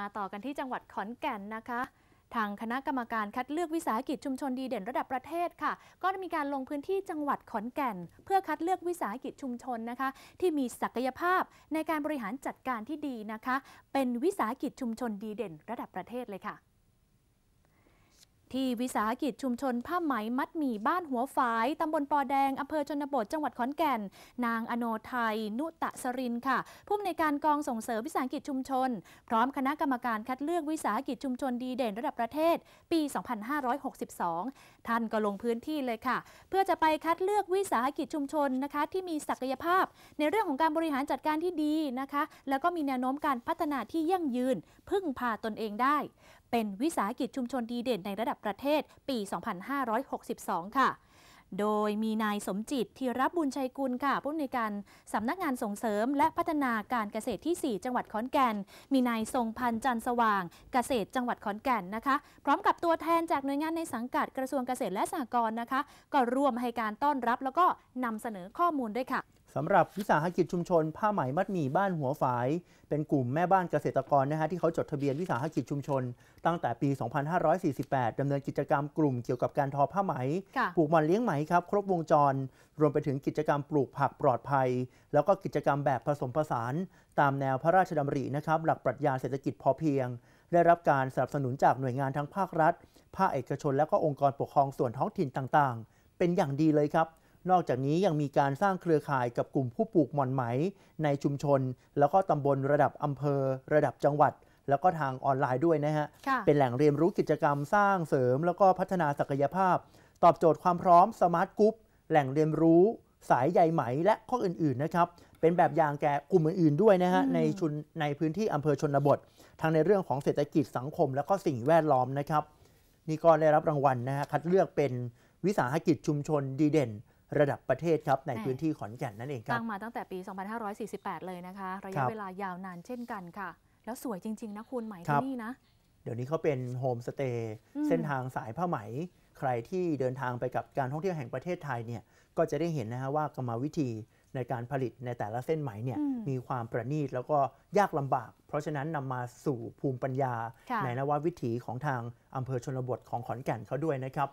มาต่อกันที่จังหวัดขอนแก่นนะคะ ทางคณะกรรมการคัดเลือกวิสาหกิจชุมชนดีเด่น ระดับประเทศค่ะ ก็มีการลงพื้นที่จังหวัดขอนแก่น เพื่อคัดเลือกวิสาหกิจชุมชนนะคะที่มีศักยภาพ ในการบริหารจัดการที่ดีนะคะ เป็นวิสาหกิจชุมชนดีเด่น ระดับประเทศเลยค่ะที่วิสาหกิจชุมชน ผ้าไหมมัดหมี่บ้านหัวฝาย ตำบลปอแดงอำเภอชนบท จังหวัดขอนแก่น นางอโนไทย นุตะสรินค่ะผู้อำนวยการกองส่งเสริมวิสาหกิจชุมชน พร้อมคณะกรรมการคัดเลือกวิสาหกิจชุมชนดีเด่นระดับประเทศ ปี 2562 ท่านก็ลงพื้นที่เลยค่ะ เพื่อจะไปคัดเลือกวิสาหกิจชุมชนนะคะ ที่มีศักยภาพ ในเรื่องของการบริหารจัดการที่ดีนะคะ แล้วก็มีแนวโน้มการพัฒนาที่ยั่งยืน พึ่งพาตนเองได้เป็นวิสาหกิจชุมชนดีเด่นในระดับประเทศปี 2562 ค่ะ โดยมีนายสมจิตทีรับบุญชัยกุลค่ะผู้อำนวยการสำนักงานส่งเสริม และพัฒนาการเกษตรที่ 4 จังหวัดขอนแก่น มีนายทรงพันธ์จันสว่าง เกษตรจังหวัดขอนแก่นนะคะ พร้อมกับตัวแทนจากหน่วยงานในสังกัดกระทรวงเกษตรและสหกรณ์นะคะ ก็ร่วมให้การต้อนรับแล้วก็นำเสนอข้อมูลด้วยค่ะสำหรับวิสาหกิจชุมชน ผ้าไหมมัดหมี่บ้านหัวฝาย เป็นกลุ่มแม่บ้านเกษตรกรนะฮะที่เขาจดทะเบียนวิสาหกิจชุมชน ตั้งแต่ปี 2548 ดำเนินกิจกรรมกลุ่มเกี่ยวกับการทอผ้าไหมปลูกหมันเลี้ยงไหมครับ ครบวงจร รวมไปถึงกิจกรรมปลูกผักปลอดภัย แล้วก็กิจกรรมแบบผสมผสานตามแนวพระราชดำรินะครับ หลักปรัชญาเศรษฐกิจพอเพียง ได้รับการสนับสนุนจากหน่วยงานทั้งภาครัฐภาคเอกชน และก็องค์กรปกครองส่วนท้องถิ่นต่าง ๆ เป็นอย่างดีเลยครับนอกจากนี้ยังมีการสร้างเครือข่ายกับกลุ่มผู้ปลูกหม่อนไหม ในชุมชน แล้วก็ตำบลระดับอำเภอ ระดับจังหวัด แล้วก็ทางออนไลน์ด้วยนะฮะ เป็นแหล่งเรียนรู้กิจกรรมสร้างเสริม แล้วก็พัฒนาศักยภาพ ตอบโจทย์ความพร้อมสมาร์ทกรุ๊ปแหล่งเรียนรู้สายใยไหม และข้ออื่นๆนะครับ เป็นแบบอย่างแก่กลุ่มอื่น ๆด้วยนะฮะในชุนในพื้นที่อำเภอชนบททั้งในเรื่องของเศรษฐกิจสังคม และก็สิ่งแวดล้อมนะครับนี่ก็ได้รับรางวัลนะฮะคัดเลือกเป็นวิสาหกิจชุมชนดีเด่นระดับประเทศครับ ในพื้นที่ขอนแก่นนั่นเองครับตั้งมาตั้งแต่ปี 2548 เลยนะคะ ระยะเวลายาวนานเช่นกันค่ะ แล้วสวยจริงๆ นะคุณไหมที่นี่นะ เดี๋ยวนี้เขาเป็นโฮมสเตย์เส้นทางสายผ้าไหมใครที่เดินทางไปกับการท่องเที่ยวแห่งประเทศไทยเนี่ยก็จะได้เห็นนะฮะว่ากรรมวิธีในการผลิตในแต่ละเส้นไหมเนี่ยมีความประณีตแล้วก็ยากลำบาก เพราะฉะนั้นนำมาสู่ภูมิปัญญา ในนวัตวิถีของทางอำเภอชนบทของขอนแก่นเขาด้วยนะครับ